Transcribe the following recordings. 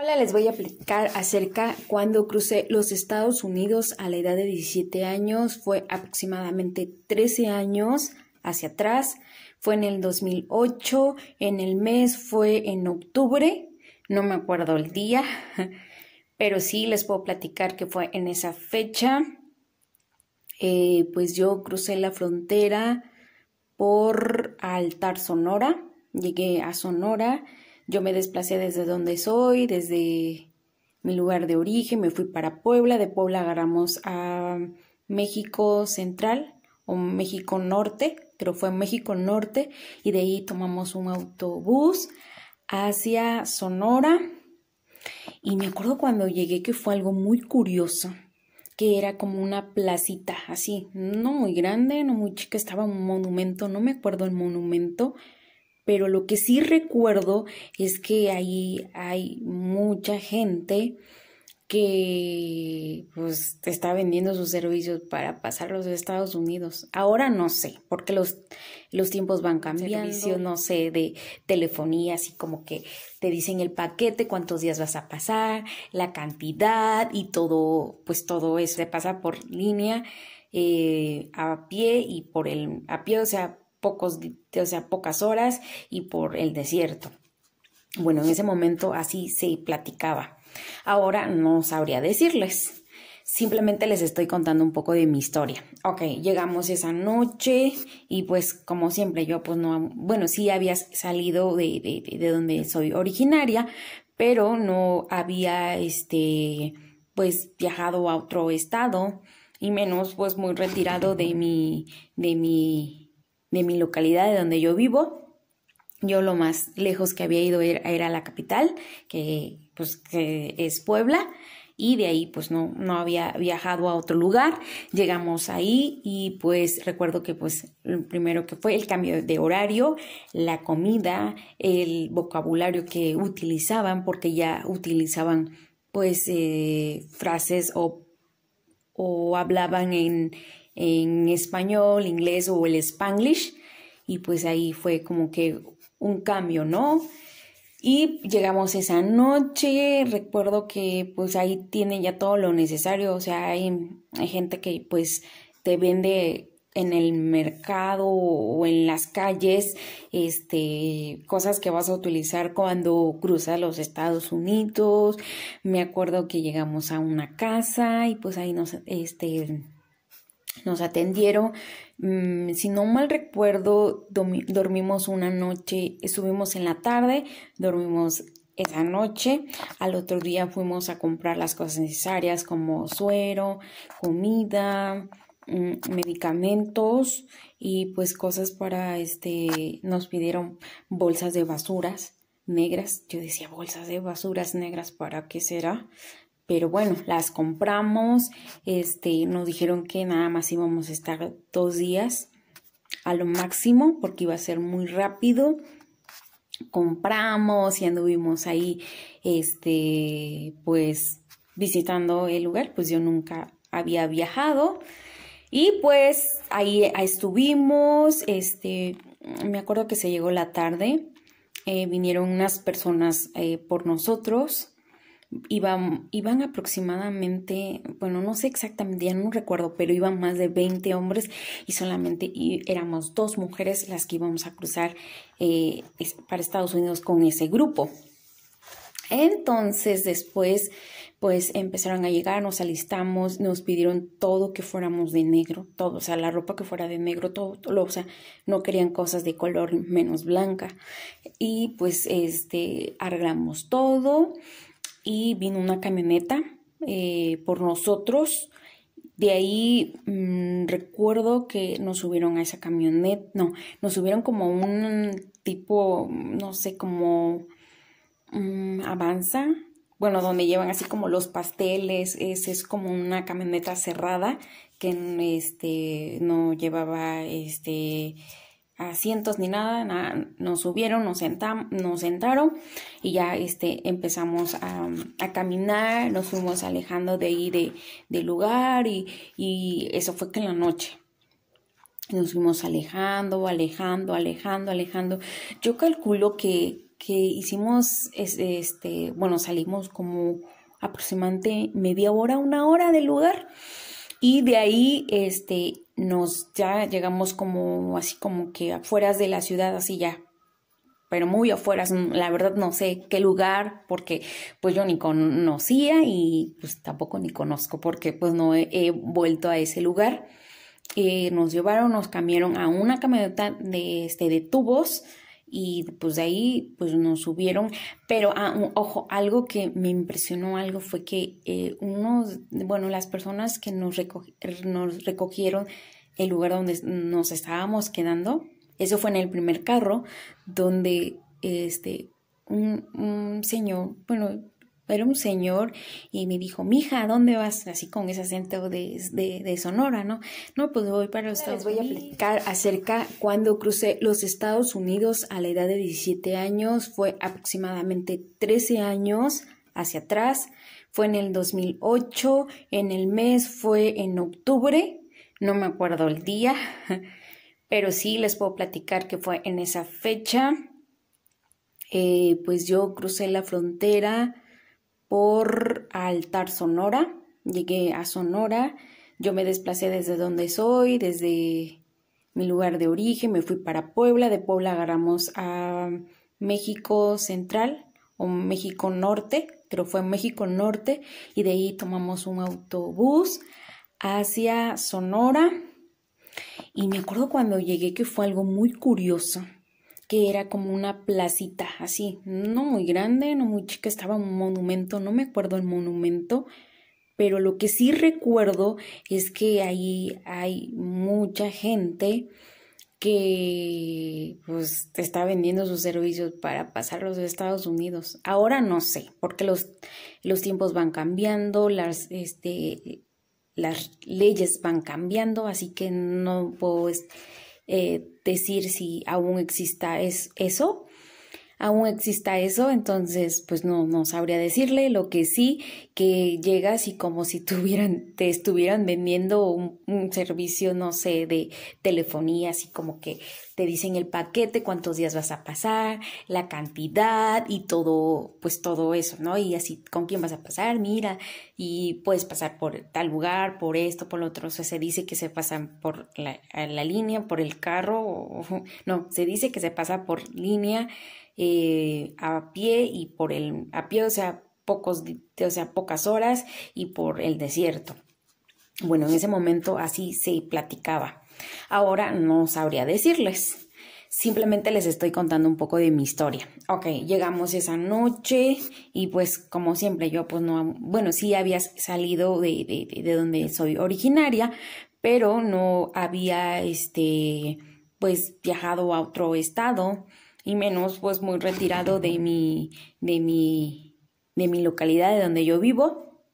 Hola, les voy a platicar acerca cuando crucé los Estados Unidos a la edad de 17 años. Fue aproximadamente 13 años hacia atrás. Fue en el 2008, en el mes fue en octubre, no me acuerdo el día, pero sí les puedo platicar que fue en esa fecha. Eh, pues yo crucé la frontera por Altar Sonora, llegué a Sonora yo me desplacé desde donde soy, desde mi lugar de origen, me fui para Puebla, de Puebla agarramos a México Central o México Norte, pero fue México Norte, y de ahí tomamos un autobús hacia Sonora. Y me acuerdo cuando llegué que fue algo muy curioso, que era como una placita así, no muy grande, no muy chica, estaba un monumento, no me acuerdo el monumento, pero lo que sí recuerdo es que ahí hay mucha gente que pues está vendiendo sus servicios para pasarlos a Estados Unidos. Ahora no sé, porque los, los tiempos van cambiando, Servicio, no sé, de telefonía, así como que te dicen el paquete, cuántos días vas a pasar, la cantidad y todo, pues todo eso se pasa por línea eh, a pie y por el, a pie, o sea, pocos, o sea, pocas horas y por el desierto. Bueno, en ese momento así se platicaba. Ahora no sabría decirles. Simplemente les estoy contando un poco de mi historia. Ok, llegamos esa noche y pues como siempre yo pues no, bueno, sí había salido de, de donde soy originaria, pero no había este pues viajado a otro estado y menos pues muy retirado de mi, de mi de mi localidad, de donde yo vivo. Yo lo más lejos que había ido era, la capital, que, pues, que es Puebla y de ahí pues no, no había viajado a otro lugar. Llegamos ahí y pues recuerdo que pues lo primero que fue el cambio de horario, la comida, el vocabulario que utilizaban, porque ya utilizaban pues eh, frases o hablaban en, en español, inglés o el spanglish. Y pues ahí fue como que un cambio, ¿no? Y llegamos esa noche, recuerdo que pues ahí tienen ya todo lo necesario, o sea, hay, gente que pues te vende en el mercado o en las calles, este, cosas que vas a utilizar cuando cruzas los Estados Unidos. Me acuerdo que llegamos a una casa y pues ahí nos, este, nos atendieron. Mm, si no mal recuerdo, dormimos una noche, subimos en la tarde, dormimos esa noche. Al otro día fuimos a comprar las cosas necesarias como suero, comida, mm, medicamentos y pues cosas para este nos pidieron bolsas de basuras negras. Yo decía bolsas de basuras negras, ¿para qué será? pero bueno, las compramos, este, nos dijeron que nada más íbamos a estar dos días a lo máximo porque iba a ser muy rápido. Compramos y anduvimos ahí, este, pues visitando el lugar, pues yo nunca había viajado y pues ahí, estuvimos, este, me acuerdo que se llegó la tarde, eh, vinieron unas personas eh, por nosotros iban, iban aproximadamente, bueno, no sé exactamente, ya no recuerdo, pero iban más de 20 hombres y solamente éramos dos mujeres las que íbamos a cruzar eh, para Estados Unidos con ese grupo. Entonces después, pues empezaron a llegar, nos alistamos, nos pidieron todo que fuéramos de negro, todo, o sea, la ropa que fuera de negro, todo, todo o sea, no querían cosas de color menos blanca. Y pues, este, arreglamos todo y vino una camioneta eh, por nosotros. De ahí mm, recuerdo que nos subieron a esa camioneta, no, nos subieron como un tipo, no sé, como mm, avanza, bueno, donde llevan así como los pasteles, es, es como una camioneta cerrada que este, no llevaba este, asientos ni nada, nada nos subieron, nos, sentamos, nos sentaron y ya este, empezamos a, a, caminar, nos fuimos alejando de ahí del de lugar y, y eso fue que en la noche. Nos fuimos alejando, alejando, alejando, alejando. Yo calculo que, que hicimos, este, bueno, salimos como aproximadamente media hora, una hora del lugar. Y de ahí, este, nos ya llegamos como así como que afueras de la ciudad, así ya, pero muy afueras, mm, la verdad no sé qué lugar, porque pues yo ni conocía y pues tampoco ni conozco, porque pues no he, vuelto a ese lugar. Eh, nos llevaron, nos cambiaron a una camioneta de, este, de tubos, y pues de ahí pues nos subieron. Pero ah, ojo, algo que me impresionó algo fue que eh, unos, bueno, las personas que nos, er, nos recogieron el lugar donde nos estábamos quedando, eso fue en el primer carro, donde este, un, un señor, bueno, era un señor y me dijo, mija, dónde vas? Así con ese acento de, de, Sonora, ¿no? No, pues voy para los Estados Les voy a platicar acerca cuando crucé los Estados Unidos a la edad de 17 años, fue aproximadamente 13 años hacia atrás, fue en el 2008, en el mes fue en octubre, no me acuerdo el día, pero sí les puedo platicar que fue en esa fecha. Eh, pues yo crucé la frontera por Altar Sonora. Llegué a Sonora, yo me desplacé desde donde soy, desde mi lugar de origen, me fui para Puebla, de Puebla agarramos a México Central o México Norte, pero fue México Norte y de ahí tomamos un autobús hacia Sonora. Y me acuerdo cuando llegué que fue algo muy curioso que era como una placita así, no muy grande, no muy chica, estaba un monumento, no me acuerdo el monumento, pero lo que sí recuerdo es que ahí hay mucha gente que pues está vendiendo sus servicios para pasarlos a Estados Unidos. Ahora no sé, porque los, los tiempos van cambiando, las, este, las leyes van cambiando, así que no puedo... Este, eh, decir si aún exista es eso aún exista eso, entonces pues no, no sabría decirle lo que sí, que llegas y como si tuvieran, te estuvieran vendiendo un, servicio, no sé, de telefonía, así como que te dicen el paquete, cuántos días vas a pasar, la cantidad y todo, pues todo eso, ¿no? Y así, ¿con quién vas a pasar? Mira, y puedes pasar por tal lugar, por esto, por lo otro. O sea, se dice que se pasan por la, línea, por el carro, no, se dice que se pasa por línea, eh, a pie y por el, a pie, o sea, pocos, o sea, pocas horas y por el desierto. Bueno, en ese momento así se platicaba. Ahora no sabría decirles. Simplemente les estoy contando un poco de mi historia. Ok, llegamos esa noche y pues como siempre yo pues no, bueno, sí había salido de, de donde soy originaria, pero no había este pues viajado a otro estado y menos pues muy retirado de mi, de de mi localidad de donde yo vivo.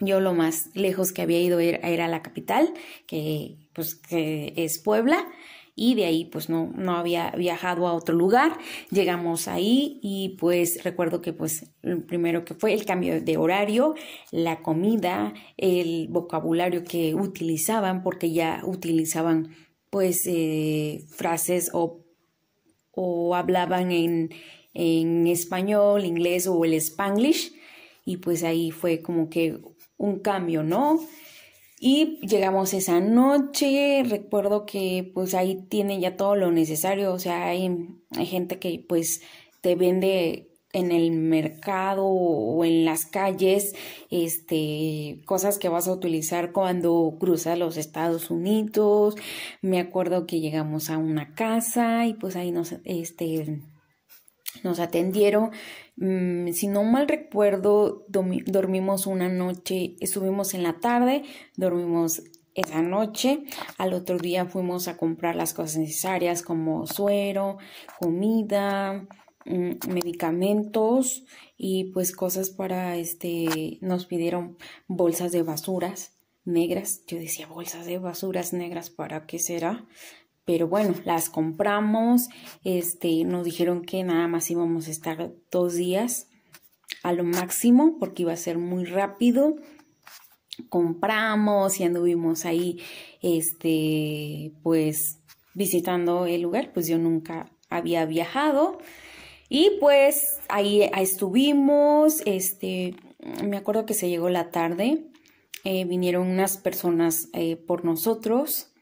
Yo lo más lejos que había ido era, la capital, que pues es Puebla y de ahí pues no, no había viajado a otro lugar. Llegamos ahí y pues recuerdo que pues lo primero que fue el cambio de horario, la comida, el vocabulario que utilizaban porque ya utilizaban pues eh, frases o o hablaban en, en español, inglés o el spanglish. Y pues ahí fue como que un cambio, ¿no? Y llegamos esa noche, recuerdo que pues ahí tienen ya todo lo necesario, o sea, hay, hay gente que pues te vende en el mercado o en las calles, este, cosas que vas a utilizar cuando cruzas los Estados Unidos. Me acuerdo que llegamos a una casa y pues ahí nos, este, nos atendieron. Mm, si no mal recuerdo, dormimos una noche, estuvimos en la tarde, dormimos esa noche. Al otro día fuimos a comprar las cosas necesarias como suero, comida, Mm, medicamentos y pues cosas para este nos pidieron bolsas de basuras negras yo decía bolsas de basuras negras para qué será pero bueno las compramos este nos dijeron que nada más íbamos a estar dos días a lo máximo porque iba a ser muy rápido compramos y anduvimos ahí este pues visitando el lugar pues yo nunca había viajado y pues ahí, estuvimos, este, me acuerdo que se llegó la tarde, eh, vinieron unas personas eh, por nosotros,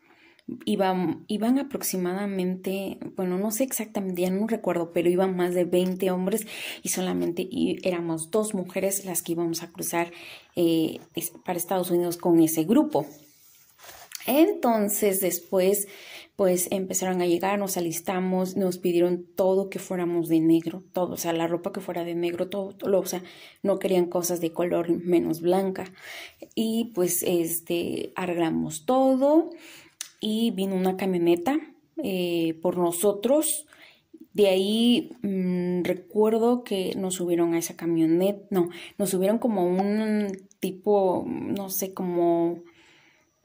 iban, iban aproximadamente, bueno, no sé exactamente, ya no recuerdo, pero iban más de 20 hombres y solamente éramos dos mujeres las que íbamos a cruzar eh, para Estados Unidos con ese grupo. Entonces después, pues empezaron a llegar, nos alistamos, nos pidieron todo que fuéramos de negro, todo, o sea, la ropa que fuera de negro, todo, o sea, no querían cosas de color menos blanca. Y pues, este, arreglamos todo y vino una camioneta eh, por nosotros. De ahí mm, recuerdo que nos subieron a esa camioneta, no, nos subieron como un tipo, no sé, como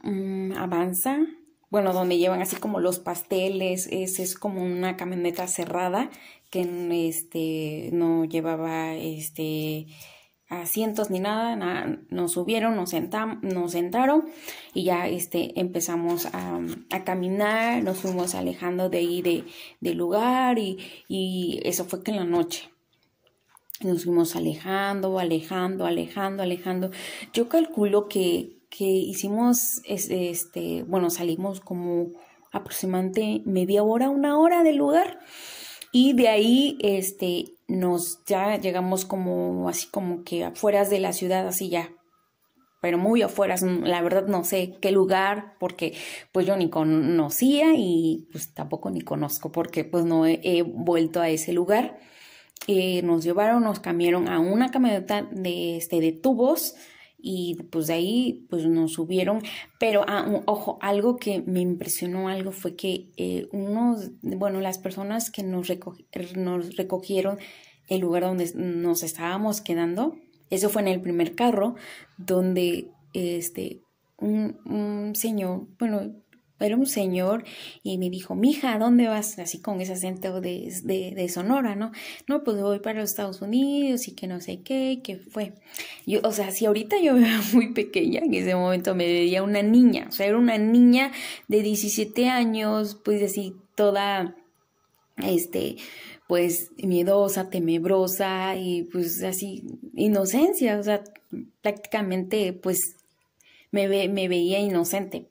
Mm, avanza, bueno, donde llevan así como los pasteles, es, es como una camioneta cerrada que este, no llevaba este, asientos ni nada, nos subieron, nos, nos sentaron y ya este, empezamos a, caminar, nos fuimos alejando de ahí del de lugar y, y, eso fue que en la noche. Nos fuimos alejando, alejando, alejando, alejando. Yo calculo que que hicimos, este, bueno, salimos como aproximadamente media hora, una hora del lugar. Y de ahí, este, nos ya llegamos como así como que afueras de la ciudad, así ya. Pero muy afueras, la verdad no sé qué lugar, porque pues yo ni conocía y pues tampoco ni conozco, porque pues no he, vuelto a ese lugar. Eh, nos llevaron, nos cambiaron a una camioneta de, este, de tubos, y pues de ahí pues nos subieron. Pero ah, ojo, algo que me impresionó algo fue que eh, unos, bueno, las personas que nos, nos recogieron el lugar donde nos estábamos quedando, eso fue en el primer carro, donde este, un, un señor, bueno, era un señor y me dijo, mija, ¿a dónde vas? Así con ese acento de, de, Sonora, ¿no? No, pues voy para los Estados Unidos y que no sé qué, que fue. Yo, o sea, si ahorita yo era muy pequeña, en ese momento me veía una niña, o sea, era una niña de 17 años, pues así toda, este, pues miedosa, temebrosa y pues así, inocencia, o sea, prácticamente pues me, me veía inocente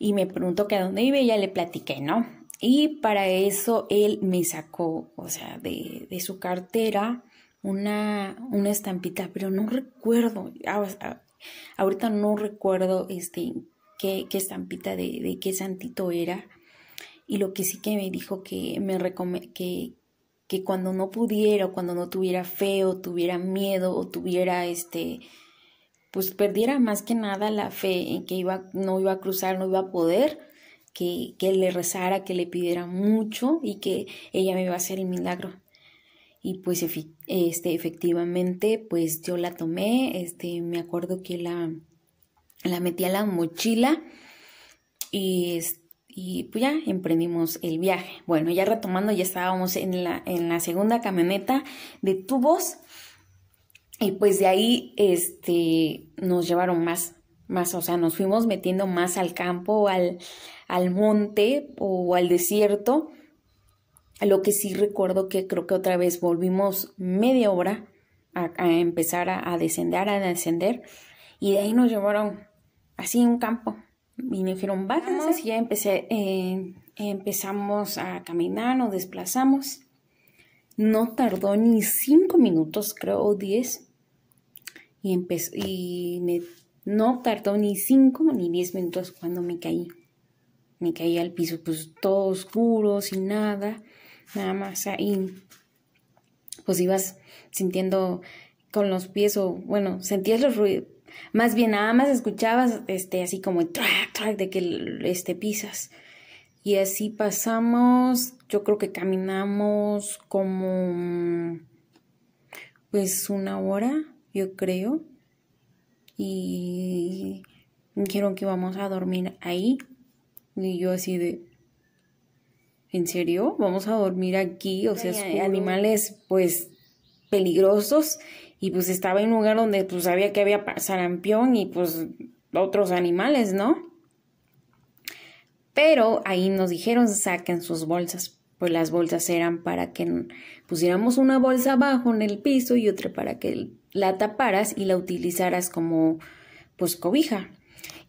y me preguntó que a dónde iba y ya le platiqué, ¿no? Y para eso él me sacó, o sea, de, de su cartera una, una estampita, pero no recuerdo, ah, ahorita no recuerdo este, qué, qué estampita de, de, qué santito era. Y lo que sí que me dijo que me que, que cuando no pudiera o cuando no tuviera fe o tuviera miedo o tuviera este pues perdiera más que nada la fe en que iba, no iba a cruzar, no iba a poder, que, que le rezara, que le pidiera mucho y que ella me iba a hacer el milagro. Y pues este, efectivamente, pues yo la tomé, este, me acuerdo que la, la metí a la mochila y y pues ya emprendimos el viaje. Bueno, ya retomando, ya estábamos en la, en la segunda camioneta de tubos y pues de ahí este, nos llevaron más, más, o sea, nos fuimos metiendo más al campo, al, al monte o al desierto. a Lo que sí recuerdo que creo que otra vez volvimos media hora a, empezar a, descender, a descender. Y de ahí nos llevaron así un campo. Y nos dijeron, bájense. Y ya empecé, eh, empezamos a caminar, nos desplazamos. No tardó ni cinco minutos, creo, o diez, y, y no tardó ni cinco ni diez minutos cuando me caí. Me caí al piso, pues todo oscuro, sin nada, nada más ahí. Pues ibas sintiendo con los pies o, bueno, sentías los ruidos. Más bien nada más escuchabas este así como track, track de que este pisas. Y así pasamos, yo creo que caminamos como pues una hora, yo creo. Y dijeron que vamos a dormir ahí. Y yo así de... ¿En serio? ¿Vamos a dormir aquí? O sea, animales pues peligrosos. Y pues estaba en un lugar donde pues sabía que había sarampión y pues otros animales, ¿no? Pero ahí nos dijeron saquen sus bolsas pues las bolsas eran para que pusiéramos una bolsa abajo en el piso y otra para que la taparas y la utilizaras como pues cobija.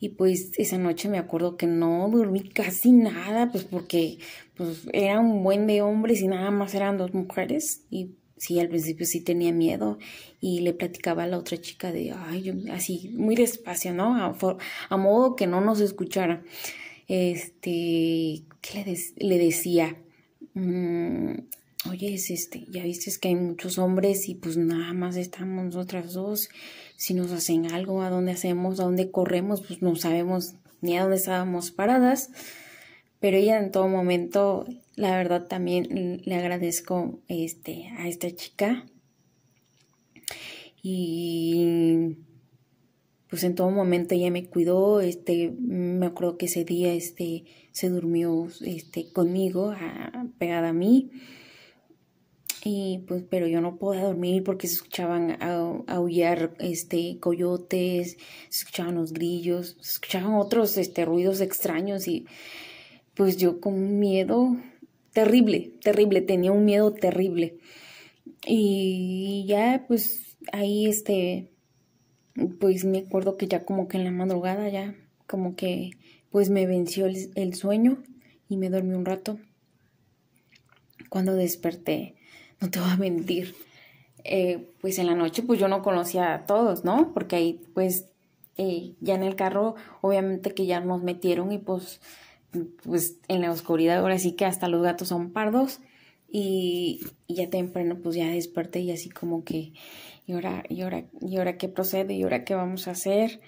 Y pues esa noche me acuerdo que no dormí casi nada, pues porque pues era un buen de hombres y nada más eran dos mujeres y sí, al principio sí tenía miedo y le platicaba a la otra chica de, ay, yo, así, muy despacio, ¿no? A, modo que no nos escuchara. Este, ¿qué le decía? Mm, oye oye, este, ya viste que hay muchos hombres y pues nada más estamos nosotras dos, si nos hacen algo, a dónde hacemos, a dónde corremos, pues no sabemos ni a dónde estábamos paradas. Pero ella en todo momento, la verdad también le agradezco este, a esta chica. Y pues en todo momento ella me cuidó, este, me acuerdo que ese día, este, se durmió, este, conmigo, ah, pegada a mí, y pues, pero yo no podía dormir porque se escuchaban aullar, este, coyotes, se escuchaban los grillos, se escuchaban otros, este, ruidos extraños y, pues yo con miedo terrible, terrible, tenía un miedo terrible, y ya, pues, ahí, este, pues me acuerdo que ya como que en la madrugada ya como que pues me venció el, sueño y me dormí un rato. Cuando desperté, no te voy a mentir, eh, pues en la noche pues yo no conocía a todos, ¿no? Porque ahí pues eh, ya en el carro obviamente que ya nos metieron y pues pues en la oscuridad ahora sí que hasta los gatos son pardos y ya temprano pues ya desperté y así como que ¿Y ahora, y ahora, y ahora qué procede? ¿Y ahora qué vamos a hacer?